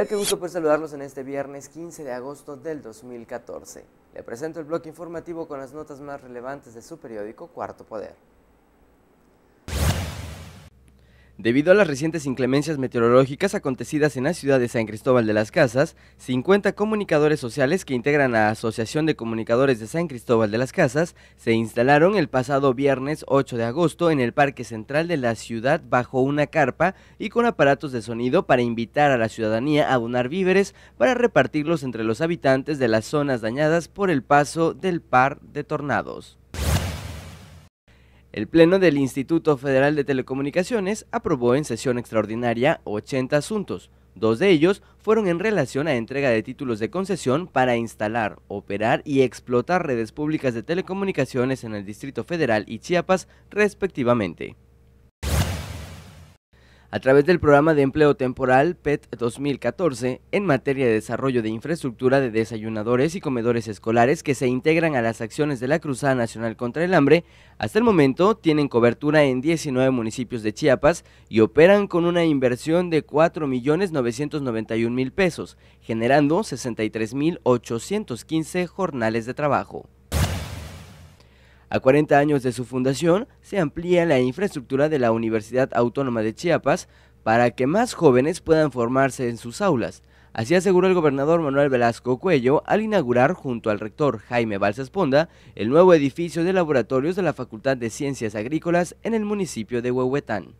Que Qué gusto poder saludarlos en este viernes 15 de agosto del 2014. Le presento el bloque informativo con las notas más relevantes de su periódico Cuarto Poder. Debido a las recientes inclemencias meteorológicas acontecidas en la ciudad de San Cristóbal de las Casas, 50 comunicadores sociales que integran la Asociación de Comunicadores de San Cristóbal de las Casas se instalaron el pasado viernes 8 de agosto en el Parque Central de la ciudad bajo una carpa y con aparatos de sonido para invitar a la ciudadanía a donar víveres para repartirlos entre los habitantes de las zonas dañadas por el paso del par de tornados. El Pleno del Instituto Federal de Telecomunicaciones aprobó en sesión extraordinaria 80 asuntos. Dos de ellos fueron en relación a entrega de títulos de concesión para instalar, operar y explotar redes públicas de telecomunicaciones en el Distrito Federal y Chiapas, respectivamente a través del programa de empleo temporal PET 2014 en materia de desarrollo de infraestructura de desayunadores y comedores escolares que se integran a las acciones de la Cruzada Nacional contra el Hambre, hasta el momento tienen cobertura en 19 municipios de Chiapas y operan con una inversión de 4.991.000 pesos, generando 63.815 jornales de trabajo. A 40 años de su fundación, se amplía la infraestructura de la Universidad Autónoma de Chiapas para que más jóvenes puedan formarse en sus aulas. Así aseguró el gobernador Manuel Velasco Cuello al inaugurar junto al rector Jaime Balsas Ponda el nuevo edificio de laboratorios de la Facultad de Ciencias Agrícolas en el municipio de Huehuetán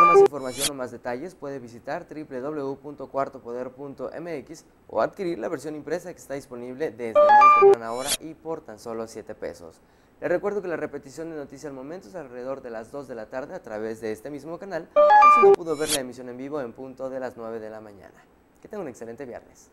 conocer más información o más detalles, puede visitar www.cuartopoder.mx o adquirir la versión impresa que está disponible desde muy temprana hora y por tan solo 7 pesos. Les recuerdo que la repetición de Noticias al Momento es alrededor de las 2 de la tarde a través de este mismo canal, por si no pudo ver la emisión en vivo en punto de las 9 de la mañana. Que tenga un excelente viernes.